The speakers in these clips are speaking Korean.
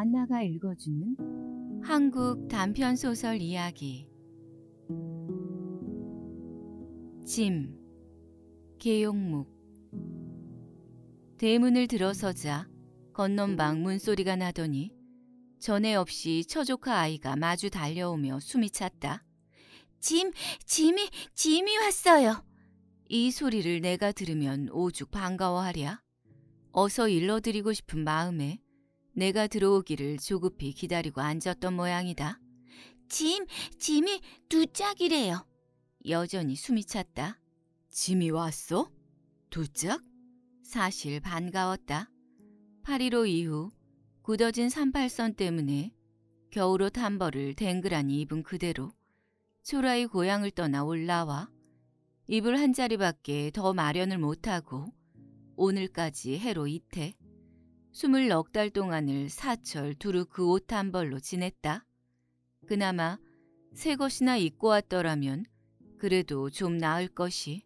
안나가 읽어주는 한국 단편소설 이야기 짐 계용묵 대문을 들어서자 건넌방 문소리가 나더니 전에 없이 처조카 아이가 마주 달려오며 숨이 찼다. 짐, 짐이, 짐이 왔어요. 이 소리를 내가 들으면 오죽 반가워하랴. 어서 일러드리고 싶은 마음에 내가 들어오기를 조급히 기다리고 앉았던 모양이다. 짐, 짐이 두 짝이래요. 여전히 숨이 찼다. 짐이 왔어? 두 짝? 사실 반가웠다. 8.15 이후 굳어진 38선 때문에 겨울옷 한 벌을 댕그라니 입은 그대로 초라히 고향을 떠나 올라와 입을 한 자리밖에 더 마련을 못하고 오늘까지 해로 이태 스물넉 달 동안을 사철 두루 그 옷 한 벌로 지냈다. 그나마 새 것이나 입고 왔더라면 그래도 좀 나을 것이.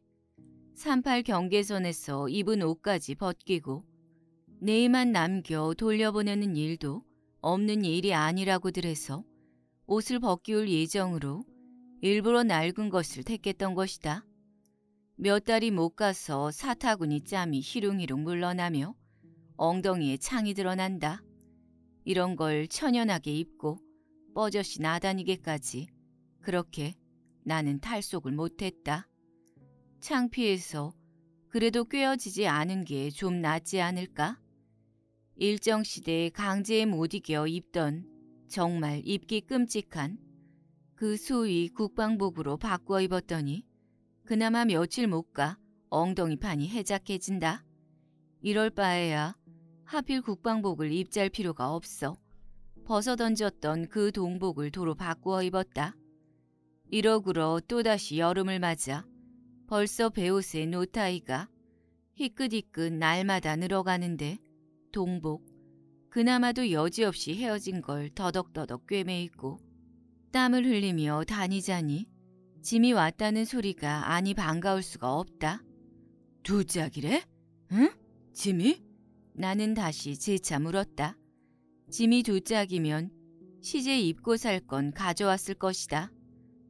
38 경계선에서 입은 옷까지 벗기고 내일만 남겨 돌려보내는 일도 없는 일이 아니라고들 해서 옷을 벗기울 예정으로 일부러 낡은 것을 택했던 것이다. 몇 달이 못 가서 사타구니 짬이 희롱희롱 물러나며 엉덩이에 창이 드러난다. 이런 걸 천연하게 입고 버젓이 나다니게까지 그렇게 나는 탈속을 못했다. 창피해서 그래도 꿰어지지 않은 게 좀 낫지 않을까? 일정 시대에 강제에 못 이겨 입던 정말 입기 끔찍한 그 수위 국방복으로 바꾸어 입었더니 그나마 며칠 못 가 엉덩이판이 해작해진다. 이럴 바에야 하필 국방복을 입잘 필요가 없어. 벗어 던졌던 그 동복을 도로 바꾸어 입었다. 이러구러 또다시 여름을 맞아 벌써 배옷의 노타이가 희끗희끗 날마다 늘어가는데 동복 그나마도 여지없이 헤어진 걸 더덕더덕 꿰매있고 땀을 흘리며 다니자니 짐이 왔다는 소리가 아니 반가울 수가 없다. 두짝이래? 응? 짐이? 나는 다시 재차 물었다. 짐이 두 짝이면 시제 입고 살 건 가져왔을 것이다.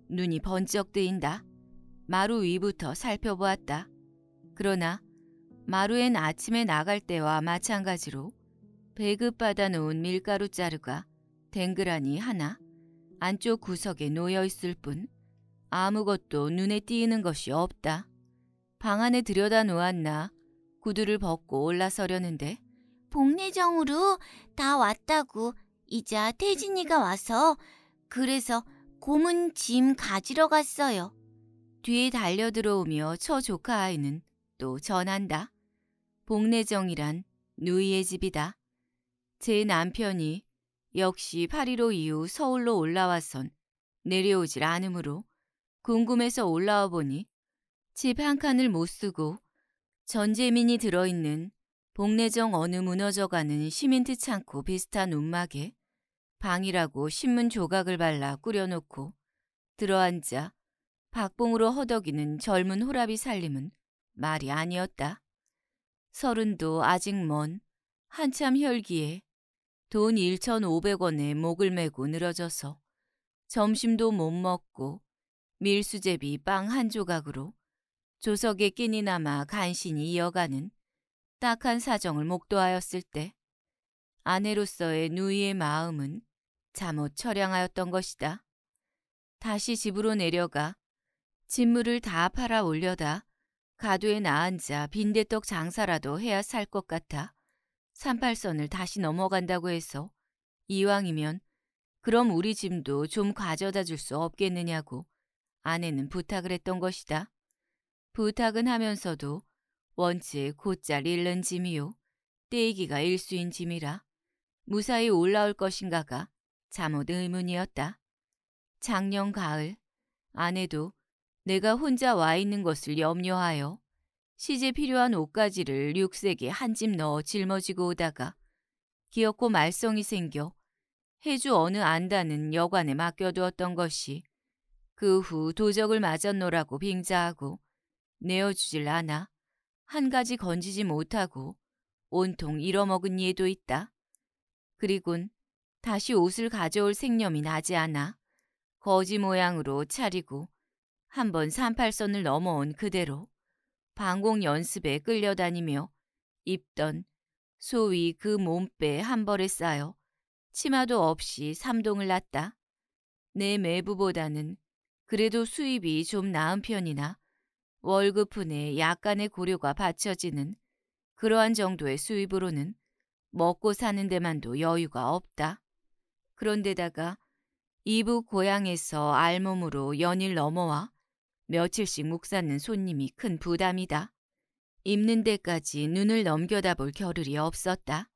눈이 번쩍 뜨인다. 마루 위부터 살펴보았다. 그러나 마루엔 아침에 나갈 때와 마찬가지로 배급 받아놓은 밀가루 자루가 댕그라니 하나 안쪽 구석에 놓여 있을 뿐 아무것도 눈에 띄는 것이 없다. 방 안에 들여다 놓았나 구두를 벗고 올라서려는데 복내정으로 다 왔다고 이제 태진이가 와서 그래서 고문 짐 가지러 갔어요. 뒤에 달려 들어오며 처 조카 아이는 또 전한다. 복내정이란 누이의 집이다. 제 남편이 역시 8.15 이후 서울로 올라와선 내려오질 않으므로 궁금해서 올라와 보니 집 한 칸을 못 쓰고 전재민이 들어있는 복내정 어느 무너져가는 시민트 창고 비슷한 운막에 방이라고 신문 조각을 발라 꾸려놓고 들어앉아 박봉으로 허덕이는 젊은 호랍비 살림은 말이 아니었다. 서른도 아직 먼 한참 혈기에 돈 1,500원에 목을 메고 늘어져서 점심도 못 먹고 밀수제비 빵 한 조각으로 조석의 끼니 나마 간신히 이어가는 딱한 사정을 목도하였을 때 아내로서의 누이의 마음은 잠옷 처량하였던 것이다. 다시 집으로 내려가 진물을 다 팔아 올려다 가두에 나앉아 빈대떡 장사라도 해야 살 것 같아 삼팔선을 다시 넘어간다고 해서 이왕이면 그럼 우리 짐도 좀 가져다 줄 수 없겠느냐고 아내는 부탁을 했던 것이다. 부탁은 하면서도 원치 곧잘 잃는 짐이요. 떼이기가 일수인 짐이라 무사히 올라올 것인가가 잠옷 의문이었다. 작년 가을 아내도 내가 혼자 와 있는 것을 염려하여 시제 필요한 옷가지를 육색에 한짐 넣어 짊어지고 오다가 기어고 말썽이 생겨 해주 어느 안다는 여관에 맡겨두었던 것이 그 후 도적을 맞았노라고 빙자하고 내어주질 않아 한 가지 건지지 못하고 온통 잃어먹은 예도 있다. 그리곤 다시 옷을 가져올 생념이 나지 않아 거지 모양으로 차리고 한 번 삼팔선을 넘어온 그대로 방공 연습에 끌려다니며 입던 소위 그 몸빼 한 벌에 쌓여 치마도 없이 삼동을 났다. 내 매부보다는 그래도 수입이 좀 나은 편이나 월급 분에 약간의 고려가 받쳐지는 그러한 정도의 수입으로는 먹고 사는 데만도 여유가 없다. 그런데다가 이북 고향에서 알몸으로 연일 넘어와 며칠씩 묵사는 손님이 큰 부담이다. 입는 데까지 눈을 넘겨다볼 겨를이 없었다.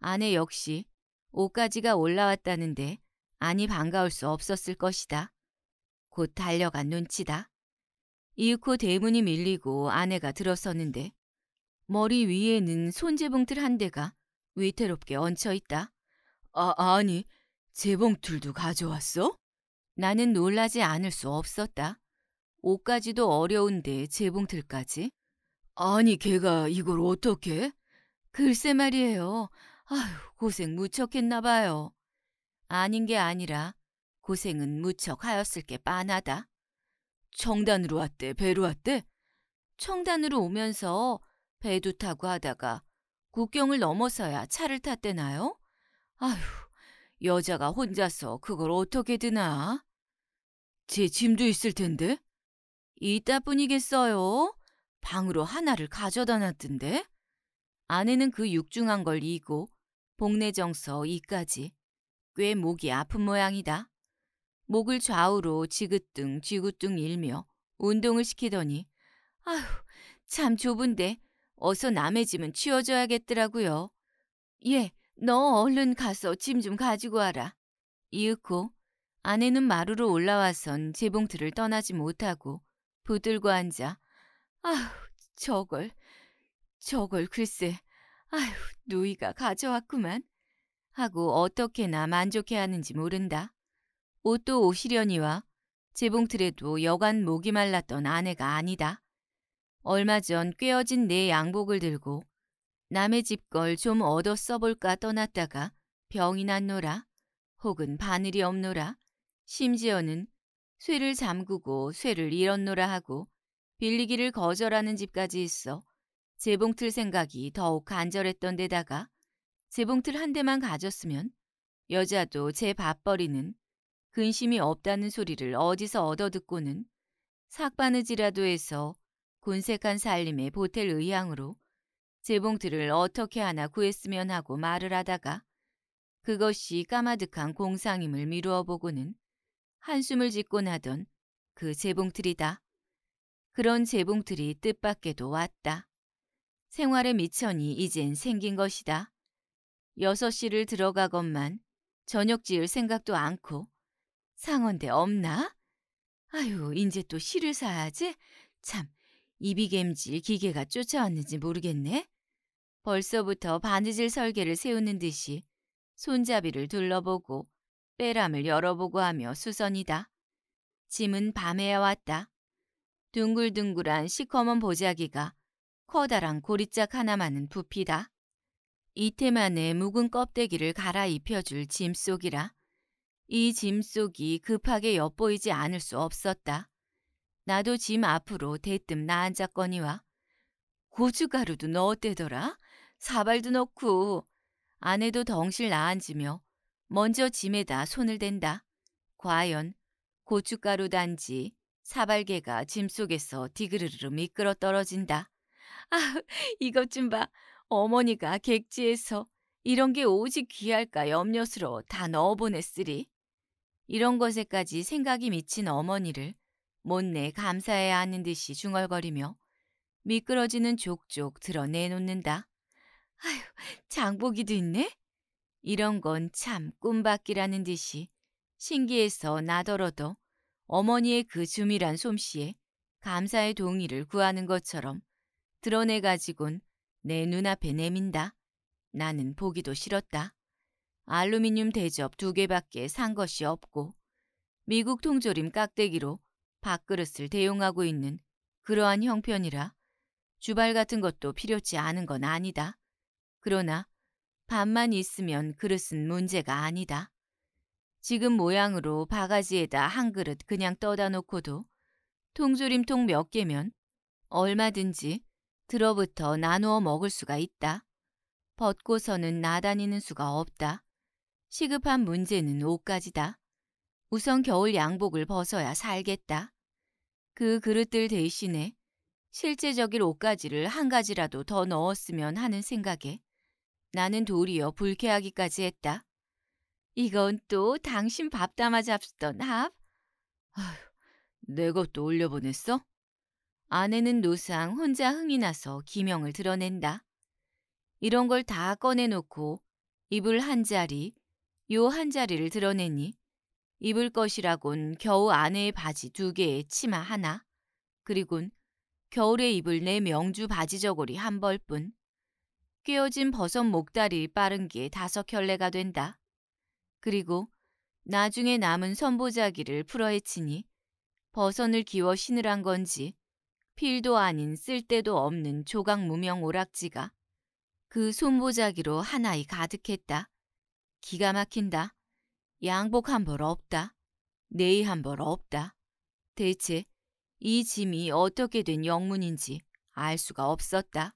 아내 역시 옷가지가 올라왔다는데 아니 반가울 수 없었을 것이다. 곧 달려간 눈치다. 이윽고 대문이 밀리고 아내가 들어섰는데 머리 위에는 손재봉틀 한 대가 위태롭게 얹혀있다. 아, 아니, 재봉틀도 가져왔어? 나는 놀라지 않을 수 없었다. 옷까지도 어려운데 재봉틀까지? 아니, 걔가 이걸 어떻게? 글쎄 말이에요. 아휴, 고생 무척 했나 봐요. 아닌 게 아니라 고생은 무척 하였을 게뻔하다 청단으로 왔대, 배로 왔대? 청단으로 오면서 배도 타고 하다가 국경을 넘어서야 차를 탔대나요? 아휴, 여자가 혼자서 그걸 어떻게 드나? 제 짐도 있을 텐데? 이따뿐이겠어요? 방으로 하나를 가져다 놨던데? 아내는 그 육중한 걸 이고 복내정서 이까지 꽤 목이 아픈 모양이다. 목을 좌우로 지긋뚱지긋뚱 일며 운동을 시키더니 아휴 참 좁은데 어서 남의 짐은 치워줘야겠더라고요. 예, 너 얼른 가서 짐 좀 가지고 와라. 이윽고 아내는 마루로 올라와선 재봉틀을 떠나지 못하고 부들고 앉아 아휴 저걸 저걸 글쎄 아휴 누이가 가져왔구만 하고 어떻게나 만족해하는지 모른다. 옷도 옷이려니와 재봉틀에도 여간 목이 말랐던 아내가 아니다. 얼마 전 꿰어진 내 양복을 들고 남의 집 걸 좀 얻어 써볼까 떠났다가 병이 났노라 혹은 바늘이 없노라 심지어는 쇠를 잠그고 쇠를 잃었노라 하고 빌리기를 거절하는 집까지 있어 재봉틀 생각이 더욱 간절했던 데다가 재봉틀 한 대만 가졌으면 여자도 제 밥벌이는 근심이 없다는 소리를 어디서 얻어듣고는 삭바느지라도 해서 곤색한 살림의 보탤 의향으로 재봉틀을 어떻게 하나 구했으면 하고 말을 하다가 그것이 까마득한 공상임을 미루어 보고는 한숨을 짓곤 하던 그 재봉틀이다. 그런 재봉틀이 뜻밖에도 왔다. 생활의 미천이 이젠 생긴 것이다. 여섯 시를 들어가건만 저녁 지을 생각도 않고 상언대 없나? 아유, 이제 또 실을 사야지. 참, 이비gem질 기계가 쫓아왔는지 모르겠네. 벌써부터 바느질 설계를 세우는 듯이 손잡이를 둘러보고 빼람을 열어보고 하며 수선이다. 짐은 밤에야 왔다. 둥글둥글한 시커먼 보자기가 커다란 고리짝 하나만은 부피다. 이태 만의 묵은 껍데기를 갈아입혀줄 짐 속이라 이짐 속이 급하게 엿보이지 않을 수 없었다. 나도 짐 앞으로 대뜸 나앉았거니와 고춧가루도 넣었대더라. 사발도 넣고 아내도 덩실 나앉으며 먼저 짐에다 손을 댄다. 과연 고춧가루 단지 사발개가 짐 속에서 디그르르 미끄러 떨어진다. 아, 이것 좀 봐. 어머니가 객지에서 이런 게 오직 귀할까 염려스러워 다 넣어보냈으리. 이런 것에까지 생각이 미친 어머니를 못내 감사해야 하는 듯이 중얼거리며 미끄러지는 족족 드러내놓는다. 아휴, 장보기도 있네? 이런 건 참 꿈밖이라는 듯이 신기해서 나더러도 어머니의 그 주밀한 솜씨에 감사의 동의를 구하는 것처럼 드러내가지곤 내 눈앞에 내민다. 나는 보기도 싫었다. 알루미늄 대접 두 개밖에 산 것이 없고 미국 통조림 깍대기로 밥그릇을 대용하고 있는 그러한 형편이라 주발 같은 것도 필요치 않은 건 아니다. 그러나 밥만 있으면 그릇은 문제가 아니다. 지금 모양으로 바가지에다 한 그릇 그냥 떠다 놓고도 통조림통 몇 개면 얼마든지 들어부터 나누어 먹을 수가 있다. 벗고서는 나다니는 수가 없다. 시급한 문제는 옷까지다. 우선 겨울 양복을 벗어야 살겠다. 그 그릇들 대신에 실제적인 옷가지를 한 가지라도 더 넣었으면 하는 생각에 나는 도리어 불쾌하기까지 했다. 이건 또 당신 밥 담아 잡수던 합? 아휴, 내 것도 올려보냈어? 아내는 노상 혼자 흥이 나서 기명을 드러낸다. 이런 걸 다 꺼내놓고 이불 한 자리, 요한 자리를 드러내니 입을 것이라곤 겨우 아내의 바지 두 개에 치마 하나 그리곤 겨울에 입을 내 명주 바지 저고리 한 벌뿐 깨어진 버섯 목다리 빠른 게 다섯 켤레가 된다. 그리고 나중에 남은 선보자기를 풀어헤치니 버선을 기워 신으란 건지 필도 아닌 쓸데도 없는 조각 무명 오락지가 그 손보자기로 하나이 가득했다. 기가 막힌다. 양복 한 벌 없다. 내의 한벌 없다. 대체 이 짐이 어떻게 된 영문인지 알 수가 없었다.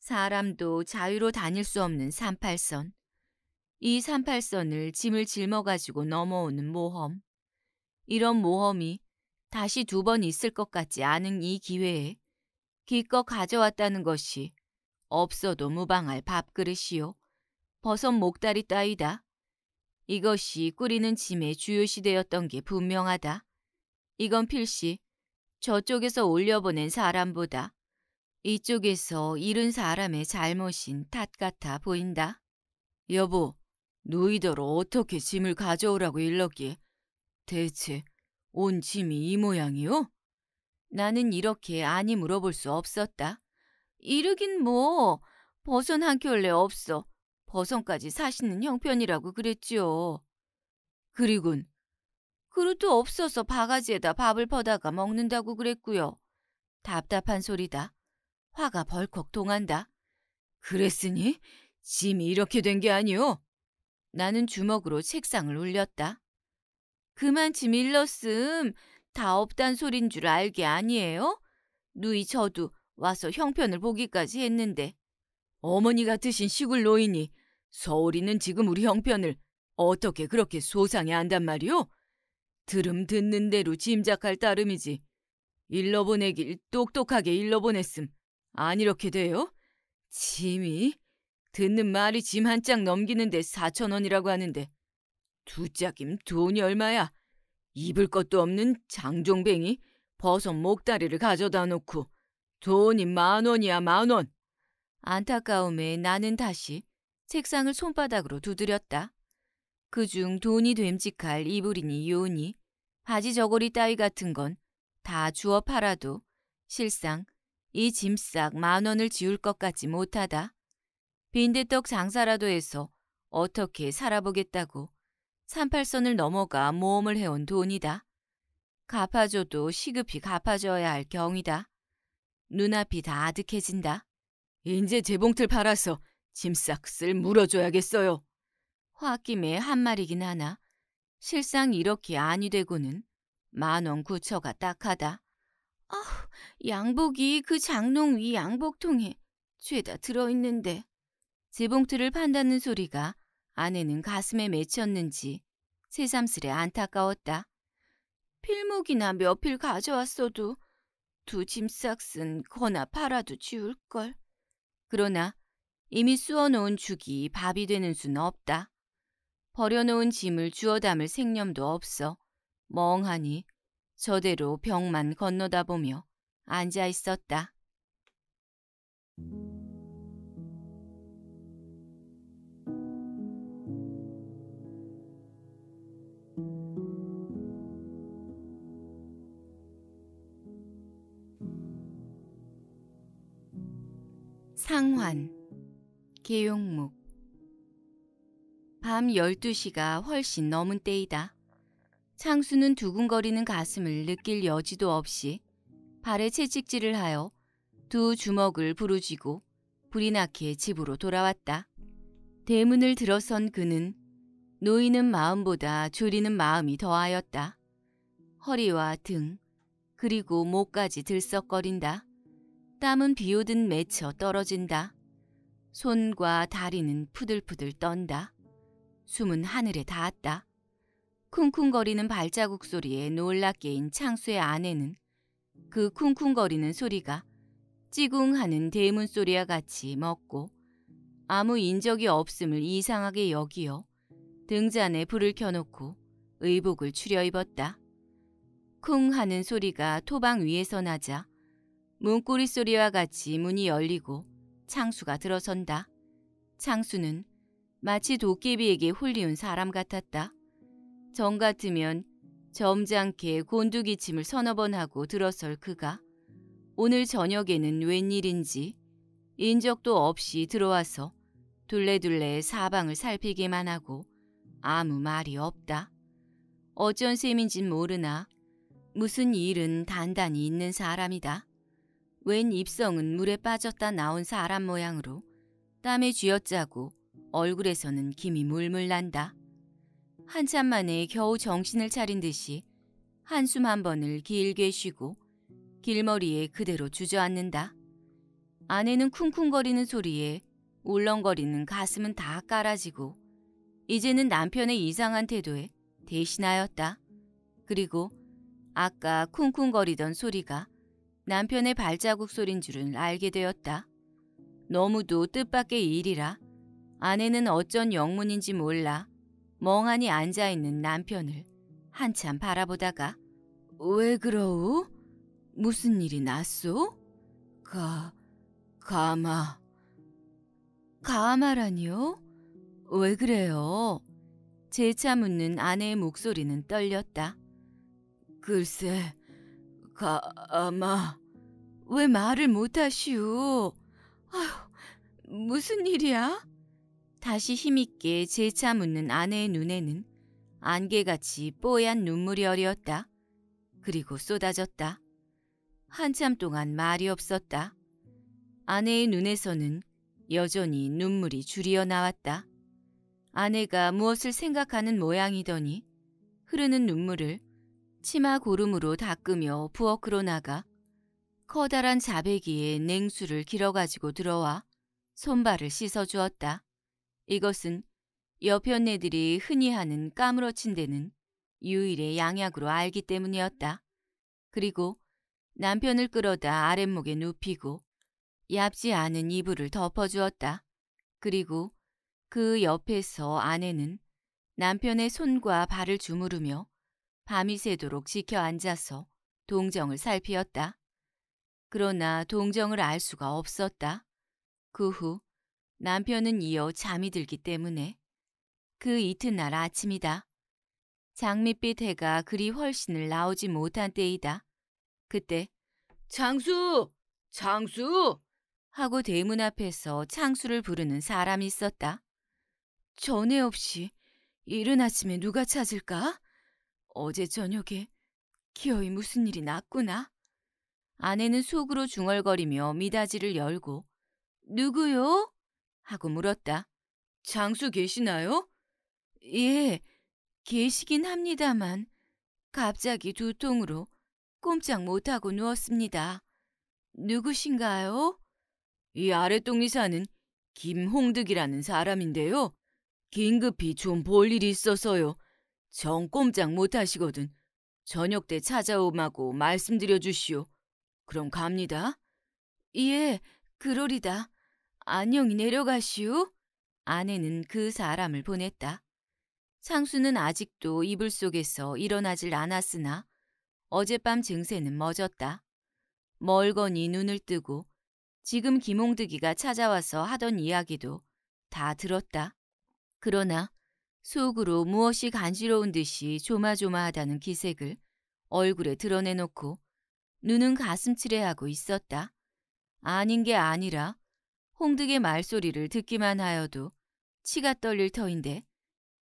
사람도 자유로 다닐 수 없는 38선. 이 38선을 짐을 짊어가지고 넘어오는 모험. 이런 모험이 다시 두 번 있을 것 같지 않은 이 기회에 기껏 가져왔다는 것이 없어도 무방할 밥그릇이요. 버섯 목다리 따위다. 이것이 꾸리는 짐의 주요 시대였던 게 분명하다. 이건 필시 저쪽에서 올려보낸 사람보다 이쪽에서 잃은 사람의 잘못인 탓 같아 보인다. 여보, 누이더러 어떻게 짐을 가져오라고 일렀기에 대체 온 짐이 이모양이오 나는 이렇게 아니 물어볼 수 없었다. 이르긴 뭐, 버섯 한 켤레 없어. 버선까지 사시는 형편이라고 그랬지요. 그리군 그릇도 없어서 바가지에다 밥을 퍼다가 먹는다고 그랬고요. 답답한 소리다. 화가 벌컥 동한다. 그랬으니 짐이 이렇게 된 게 아니오. 나는 주먹으로 책상을 울렸다. 그만 짐 일렀음. 다 없단 소린 줄 알게 아니에요? 누이 저도 와서 형편을 보기까지 했는데 어머니가 드신 시골 노인이 서울이는 지금 우리 형편을 어떻게 그렇게 소상해 한단 말이오? 들음 듣는 대로 짐작할 따름이지. 일러보내길 똑똑하게 일러보냈음. 안 이렇게 돼요? 짐이? 듣는 말이 짐 한 짝 넘기는데 사천 원이라고 하는데 두 짝임 돈이 얼마야? 입을 것도 없는 장종뱅이 버섯 목다리를 가져다 놓고 돈이 만 원이야 만 원. 안타까움에 나는 다시 책상을 손바닥으로 두드렸다. 그중 돈이 됨직할 이불이니 요니 바지 저고리 따위 같은 건 다 주워 팔아도 실상 이 짐싹 만 원을 지울 것같지 못하다. 빈대떡 장사라도 해서 어떻게 살아보겠다고 38선을 넘어가 모험을 해온 돈이다. 갚아줘도 시급히 갚아줘야 할 경이다. 눈앞이 다 아득해진다. 이제 재봉틀 팔아서 짐싹쓸 물어줘야겠어요. 화김에 한 말이긴 하나 실상 이렇게 안이 되고는 만원 구처가 딱하다. 아, 양복이 그 장롱 위 양복통에 죄다 들어있는데. 재봉틀을 판다는 소리가 아내는 가슴에 맺혔는지 새삼스레 안타까웠다. 필목이나 몇 필 가져왔어도 두 짐싹 쓴 거나 팔아도 지울걸. 그러나 이미 쑤어놓은 죽이 밥이 되는 수는 없다. 버려놓은 짐을 주워 담을 생념도 없어 멍하니 저대로 벽만 건너다 보며 앉아 있었다. 상환 계용목 밤 12시가 훨씬 넘은 때이다. 창수는 두근거리는 가슴을 느낄 여지도 없이 발에 채찍질을 하여 두 주먹을 부르쥐고 불이 나게 집으로 돌아왔다. 대문을 들어선 그는 노이는 마음보다 졸이는 마음이 더하였다. 허리와 등 그리고 목까지 들썩거린다. 땀은 비오듯 맺혀 떨어진다. 손과 다리는 푸들푸들 떤다. 숨은 하늘에 닿았다. 쿵쿵거리는 발자국 소리에 놀라깨인 창수의 아내는 그 쿵쿵거리는 소리가 찌궁하는 대문 소리와 같이 먹고 아무 인적이 없음을 이상하게 여기어 등잔에 불을 켜놓고 의복을 추려 입었다. 쿵 하는 소리가 토방 위에서 나자 문고리 소리와 같이 문이 열리고 창수가 들어선다. 창수는 마치 도깨비에게 홀리운 사람 같았다. 정 같으면 점잖게 곤두기침을 서너 번 하고 들어설 그가 오늘 저녁에는 웬일인지 인적도 없이 들어와서 둘레둘레 사방을 살피기만 하고 아무 말이 없다. 어쩐 셈인진 모르나 무슨 일은 단단히 있는 사람이다. 웬 입성은 물에 빠졌다 나온 사람 모양으로 땀에 쥐어짜고 얼굴에서는 김이 물물 난다. 한참 만에 겨우 정신을 차린 듯이 한숨 한 번을 길게 쉬고 길머리에 그대로 주저앉는다. 아내는 쿵쿵거리는 소리에 울렁거리는 가슴은 다 깔아지고 이제는 남편의 이상한 태도에 대신하였다. 그리고 아까 쿵쿵거리던 소리가 남편의 발자국 소린 줄은 알게 되었다. 너무도 뜻밖의 일이라 아내는 어쩐 영문인지 몰라 멍하니 앉아있는 남편을 한참 바라보다가 왜 그러우? 무슨 일이 났소? 가, 가마. 가마라니요? 왜 그래요? 재차 묻는 아내의 목소리는 떨렸다. 글쎄, 가마 왜 말을 못하시오? 아휴 무슨 일이야? 다시 힘있게 재차 묻는 아내의 눈에는 안개같이 뽀얀 눈물이 어렸다. 그리고 쏟아졌다. 한참 동안 말이 없었다. 아내의 눈에서는 여전히 눈물이 줄이어 나왔다. 아내가 무엇을 생각하는 모양이더니 흐르는 눈물을 치마 고름으로 닦으며 부엌으로 나가 커다란 자배기에 냉수를 길어가지고 들어와 손발을 씻어주었다. 이것은 여편네들이 흔히 하는 까무러친 데는 유일의 양약으로 알기 때문이었다. 그리고 남편을 끌어다 아랫목에 눕히고 얇지 않은 이불을 덮어주었다. 그리고 그 옆에서 아내는 남편의 손과 발을 주무르며 밤이 새도록 지켜 앉아서 동정을 살피었다. 그러나 동정을 알 수가 없었다. 그 후 남편은 이어 잠이 들기 때문에 그 이튿날 아침이다. 장밋빛 해가 그리 훨씬을 나오지 못한 때이다. 그때 장수! 장수! 하고 대문 앞에서 창수를 부르는 사람이 있었다. 전에 없이 이른 아침에 누가 찾을까? 어제 저녁에 기어이 무슨 일이 났구나. 아내는 속으로 중얼거리며 미닫이를 열고 누구요? 하고 물었다. 장수 계시나요? 예, 계시긴 합니다만 갑자기 두통으로 꼼짝 못하고 누웠습니다. 누구신가요? 이 아랫동리 사는 김홍득이라는 사람인데요. 긴급히 좀 볼 일이 있어서요. 정 꼼짝 못하시거든. 저녁 때 찾아오마고 말씀드려 주시오. 그럼 갑니다. 예, 그러리다. 안녕히 내려가시오. 아내는 그 사람을 보냈다. 상수는 아직도 이불 속에서 일어나질 않았으나 어젯밤 증세는 멎었다. 멀거니 눈을 뜨고 지금 김홍득이가 찾아와서 하던 이야기도 다 들었다. 그러나 속으로 무엇이 간지러운 듯이 조마조마하다는 기색을 얼굴에 드러내놓고 눈은 가슴치레하고 있었다. 아닌 게 아니라 홍득의 말소리를 듣기만 하여도 치가 떨릴 터인데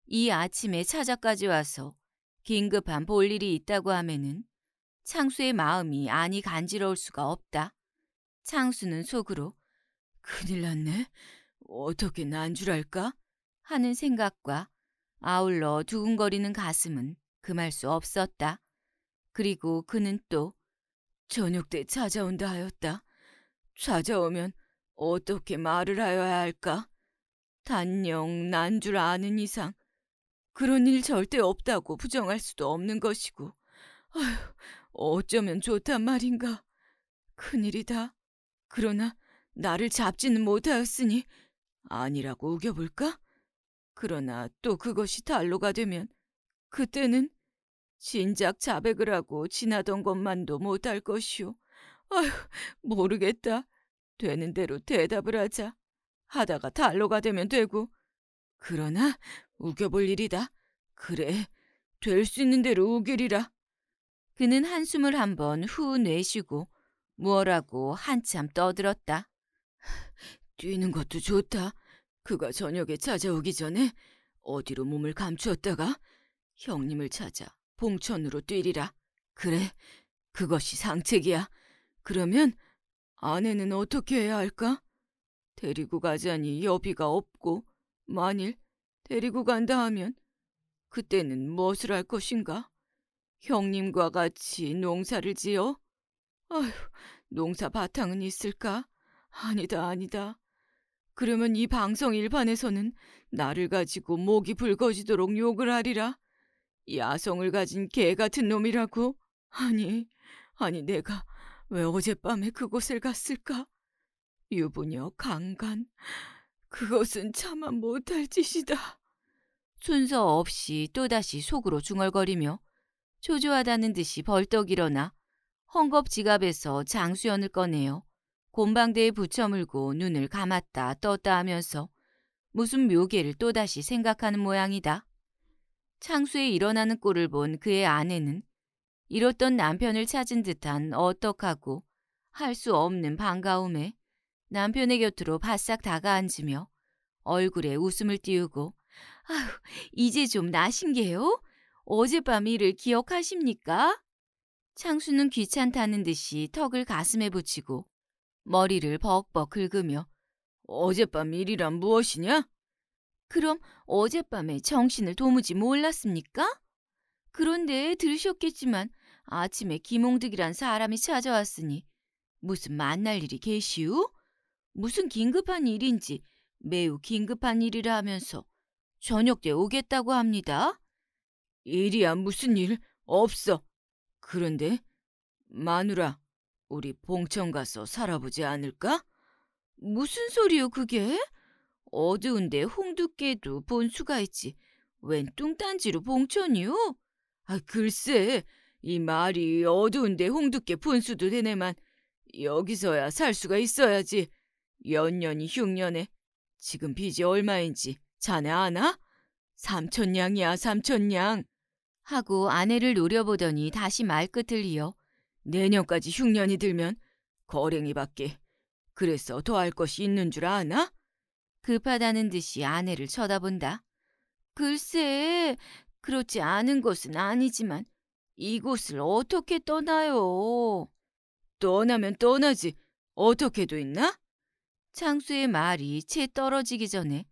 이 아침에 찾아까지 와서 긴급한 볼 일이 있다고 하면은 창수의 마음이 아니 간지러울 수가 없다. 창수는 속으로 큰일 났네. 어떻게 난 줄 알까? 하는 생각과 아울러 두근거리는 가슴은 금할 수 없었다. 그리고 그는 또 저녁 때 찾아온다 하였다. 찾아오면 어떻게 말을 하여야 할까? 단령 난 줄 아는 이상 그런 일 절대 없다고 부정할 수도 없는 것이고 아휴 어쩌면 좋단 말인가. 큰일이다. 그러나 나를 잡지는 못하였으니 아니라고 우겨볼까? 그러나 또 그것이 달로가 되면 그때는 진작 자백을 하고 지나던 것만도 못할 것이오. 아휴, 모르겠다. 되는 대로 대답을 하자. 하다가 달로가 되면 되고. 그러나 우겨볼 일이다. 그래, 될 수 있는 대로 우기리라. 그는 한숨을 한 번 후 내쉬고 무어라고 한참 떠들었다. 뛰는 것도 좋다. 그가 저녁에 찾아오기 전에 어디로 몸을 감추었다가 형님을 찾아 봉천으로 뛰리라. 그래, 그것이 상책이야. 그러면 아내는 어떻게 해야 할까? 데리고 가자니 여비가 없고 만일 데리고 간다 하면 그때는 무엇을 할 것인가? 형님과 같이 농사를 지어? 아휴, 농사 바탕은 있을까? 아니다, 아니다. 그러면 이 방송 일판에서는 나를 가지고 목이 붉어지도록 욕을 하리라. 야성을 가진 개 같은 놈이라고. 아니, 아니 내가 왜 어젯밤에 그곳을 갔을까? 유부녀 강간. 그것은 참아 못할 짓이다. 순서 없이 또다시 속으로 중얼거리며 초조하다는 듯이 벌떡 일어나 헝겊 지갑에서 장수연을 꺼내요. 곰방대에 붙여물고 눈을 감았다 떴다 하면서 무슨 묘계를 또다시 생각하는 모양이다. 창수에 일어나는 꼴을 본 그의 아내는 잃었던 남편을 찾은 듯한 어떡하고 할 수 없는 반가움에 남편의 곁으로 바싹 다가앉으며 얼굴에 웃음을 띄우고 아휴 이제 좀 나신 게요? 어젯밤 일을 기억하십니까? 창수는 귀찮다는 듯이 턱을 가슴에 붙이고 머리를 벅벅 긁으며 어젯밤 일이란 무엇이냐? 그럼 어젯밤에 정신을 도무지 몰랐습니까? 그런데 들으셨겠지만 아침에 김홍득이란 사람이 찾아왔으니 무슨 만날 일이 계시우? 무슨 긴급한 일인지 매우 긴급한 일이라 하면서 저녁 때 오겠다고 합니다. 일이야 무슨 일 없어. 그런데 마누라 우리 봉천 가서 살아보지 않을까? 무슨 소리요 그게? 어두운데 홍두깨도 본 수가 있지. 웬 뚱딴지로 봉천이요? 아 글쎄 이 말이 어두운데 홍두깨 본수도 되네만 여기서야 살 수가 있어야지. 연년이 흉년에 지금 빚이 얼마인지 자네 아나? 삼천냥이야 삼천냥. 하고 아내를 노려보더니 다시 말끝을 이어 내년까지 흉년이 들면 거랭이밖에 그래서 더할 것이 있는 줄 아나? 급하다는 듯이 아내를 쳐다본다. 글쎄, 그렇지 않은 것은 아니지만 이곳을 어떻게 떠나요? 떠나면 떠나지. 어떻게도 있나? 창수의 말이 채 떨어지기 전에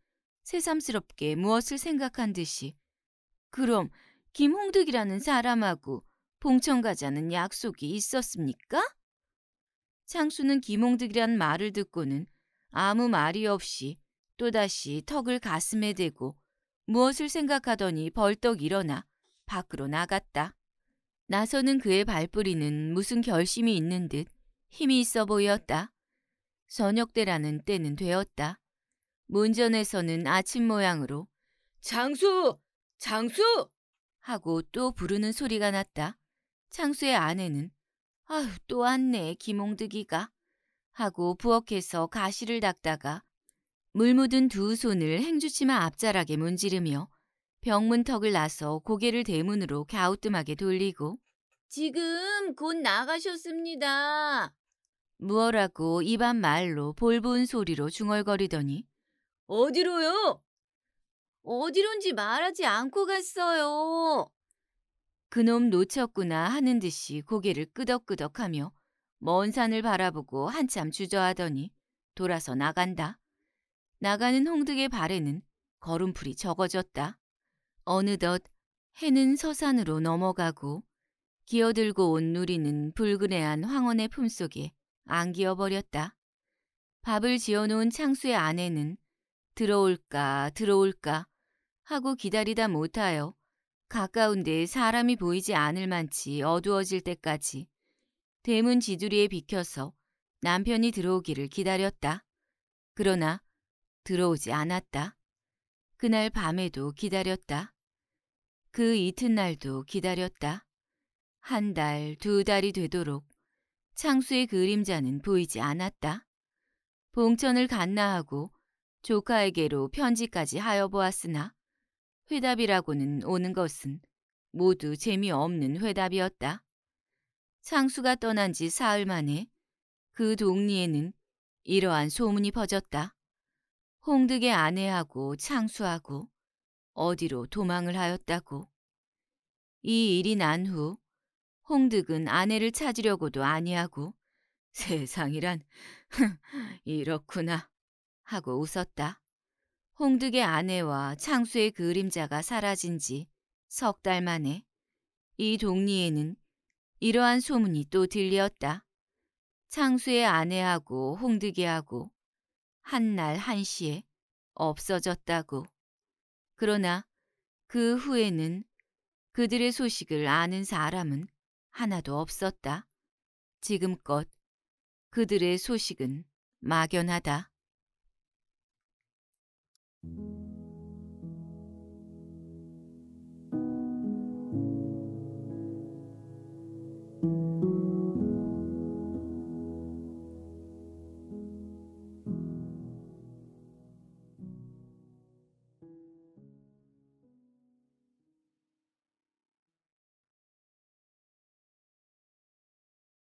새삼스럽게 무엇을 생각한 듯이 그럼 김홍득이라는 사람하고 봉천 가자는 약속이 있었습니까? 창수는 기몽득이란 말을 듣고는 아무 말이 없이 또다시 턱을 가슴에 대고 무엇을 생각하더니 벌떡 일어나 밖으로 나갔다. 나서는 그의 발뿌리는 무슨 결심이 있는 듯 힘이 있어 보였다. 저녁때라는 때는 되었다. 문전에서는 아침 모양으로 장수! 장수! 하고 또 부르는 소리가 났다. 창수의 아내는 아휴 또 왔네 김홍득이가 하고 부엌에서 가시를 닦다가 물 묻은 두 손을 행주치마 앞자락에 문지르며 병문턱을 나서 고개를 대문으로 갸우뚱하게 돌리고 지금 곧 나가셨습니다. 무어라고 입안 말로 볼본 소리로 중얼거리더니 어디로요? 어디론지 말하지 않고 갔어요. 그놈 놓쳤구나 하는 듯이 고개를 끄덕끄덕하며 먼 산을 바라보고 한참 주저하더니 돌아서 나간다. 나가는 홍득의 발에는 걸음풀이 적어졌다. 어느덧 해는 서산으로 넘어가고 기어들고 온 누리는 붉은애한 황혼의 품속에 안기어버렸다. 밥을 지어놓은 창수의 아내는 들어올까 들어올까 하고 기다리다 못하여 가까운데 사람이 보이지 않을 만치 어두워질 때까지 대문 지두리에 비켜서 남편이 들어오기를 기다렸다. 그러나 들어오지 않았다. 그날 밤에도 기다렸다. 그 이튿날도 기다렸다. 한 달, 두 달이 되도록 창수의 그림자는 보이지 않았다. 봉천을 갔나하고 조카에게로 편지까지 하여 보았으나 회답이라고는 오는 것은 모두 재미없는 회답이었다. 창수가 떠난 지 사흘 만에 그 동리에는 이러한 소문이 퍼졌다. 홍득의 아내하고 창수하고 어디로 도망을 하였다고. 이 일이 난 후 홍득은 아내를 찾으려고도 아니하고 세상이란 이렇구나 하고 웃었다. 홍득의 아내와 창수의 그림자가 사라진 지 석 달 만에 이 동리에는 이러한 소문이 또 들렸다. 창수의 아내하고 홍득이하고 한 날 한시에 없어졌다고. 그러나 그 후에는 그들의 소식을 아는 사람은 하나도 없었다. 지금껏 그들의 소식은 막연하다. thank you